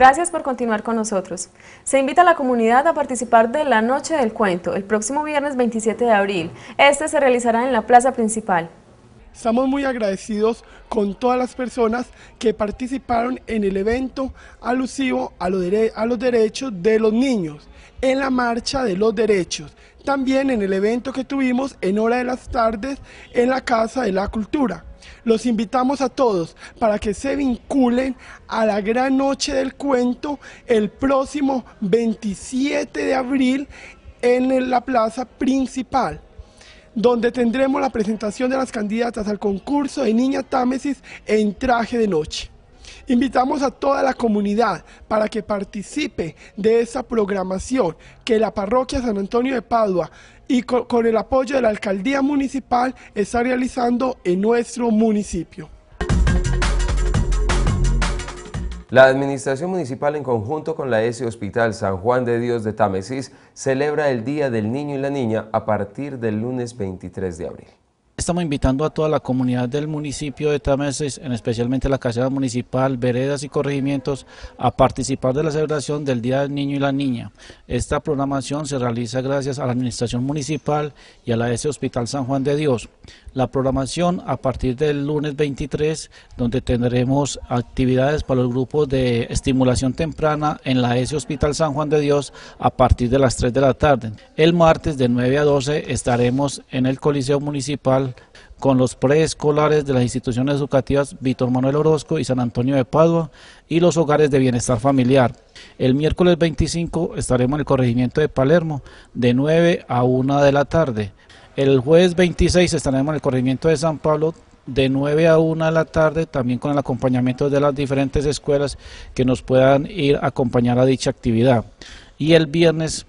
Gracias por continuar con nosotros. Se invita a la comunidad a participar de la Noche del Cuento, el próximo viernes 27 de abril. Este se realizará en la plaza principal. Estamos muy agradecidos con todas las personas que participaron en el evento alusivo a los, derechos de los niños, en la Marcha de los Derechos, también en el evento que tuvimos en Hora de las Tardes en la Casa de la Cultura. Los invitamos a todos para que se vinculen a la gran noche del cuento el próximo 27 de abril en la plaza principal donde tendremos la presentación de las candidatas al concurso de Niña Támesis en traje de noche. Invitamos a toda la comunidad para que participe de esa programación que la parroquia San Antonio de Padua y con, el apoyo de la alcaldía municipal está realizando en nuestro municipio. La Administración Municipal en conjunto con la S Hospital San Juan de Dios de Támesis celebra el Día del Niño y la Niña a partir del lunes 23 de abril. Estamos invitando a toda la comunidad del municipio de Tameses, en especialmente la Casera Municipal, veredas y corregimientos, a participar de la celebración del Día del Niño y la Niña. Esta programación se realiza gracias a la Administración Municipal y a la S Hospital San Juan de Dios la programación a partir del lunes 23, donde tendremos actividades para los grupos de estimulación temprana en la s Hospital San Juan de Dios a partir de las 3 de la tarde. El martes de 9 a 12 estaremos en el Coliseo Municipal con los preescolares de las instituciones educativas Víctor Manuel Orozco y San Antonio de Padua y los hogares de bienestar familiar. El miércoles 25 estaremos en el corregimiento de Palermo de 9 a 1 de la tarde. El jueves 26 estaremos en el corregimiento de San Pablo de 9 a 1 de la tarde, también con el acompañamiento de las diferentes escuelas que nos puedan ir a acompañar a dicha actividad. Y el viernes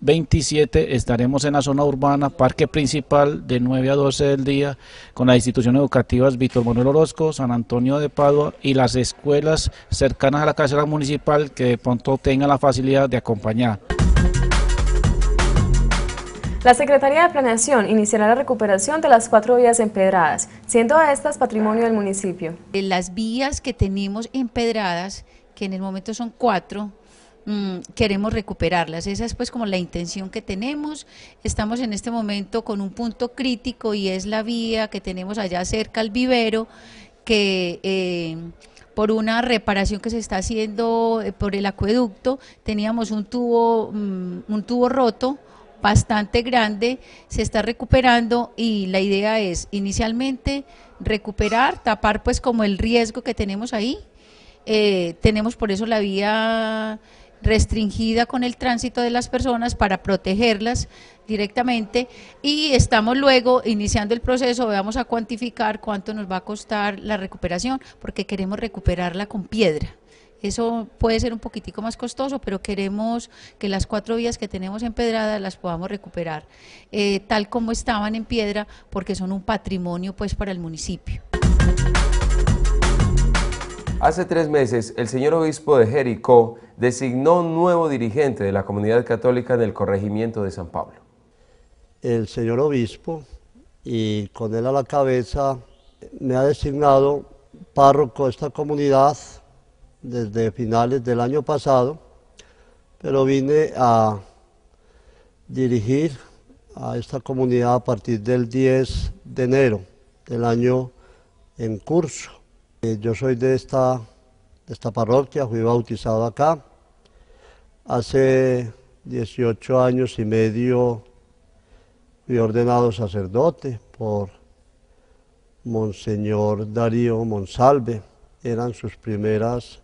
27 estaremos en la zona urbana, parque principal, de 9 a 12 del día, con las instituciones educativas Víctor Manuel Orozco, San Antonio de Padua y las escuelas cercanas a la cárcel municipal que de pronto tengan la facilidad de acompañar. La Secretaría de Planeación iniciará la recuperación de las cuatro vías empedradas, siendo estas patrimonio del municipio. Las vías que tenemos empedradas, que en el momento son cuatro, mm, queremos recuperarlas. Esa es pues como la intención que tenemos. Estamos en este momento con un punto crítico y es la vía que tenemos allá cerca al vivero, que... Eh, por una reparación que se está haciendo eh, por el acueducto, teníamos un tubo, mm, un tubo roto bastante grande, se está recuperando y la idea es inicialmente recuperar, tapar pues como el riesgo que tenemos ahí. Eh, tenemos por eso la vía restringida con el tránsito de las personas para protegerlas directamente y estamos luego iniciando el proceso, vamos a cuantificar cuánto nos va a costar la recuperación porque queremos recuperarla con piedra. Eso puede ser un poquitico más costoso, pero queremos que las cuatro vías que tenemos empedradas las podamos recuperar, eh, tal como estaban en piedra, porque son un patrimonio pues para el municipio. Hace tres meses, el señor obispo de Jericó designó un nuevo dirigente de la comunidad católica en el corregimiento de San Pablo. El señor obispo, y con él a la cabeza, me ha designado párroco de esta comunidad desde finales del año pasado, pero vine a dirigir a esta comunidad a partir del 10 de enero del año en curso. Eh, yo soy de esta, de esta parroquia, fui bautizado acá. Hace 18 años y medio fui ordenado sacerdote por Monseñor Darío Monsalve. Eran sus primeras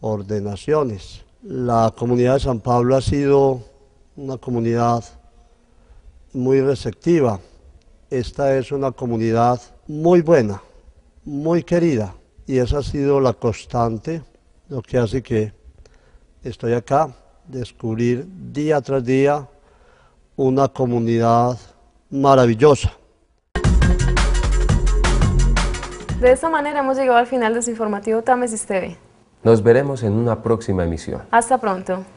ordenaciones. La comunidad de San Pablo ha sido una comunidad muy receptiva. Esta es una comunidad muy buena, muy querida, y esa ha sido la constante, lo que hace que estoy acá, descubrir día tras día una comunidad maravillosa. De esta manera hemos llegado al final de su informativo Tamesis TV. Nos veremos en una próxima emisión. Hasta pronto.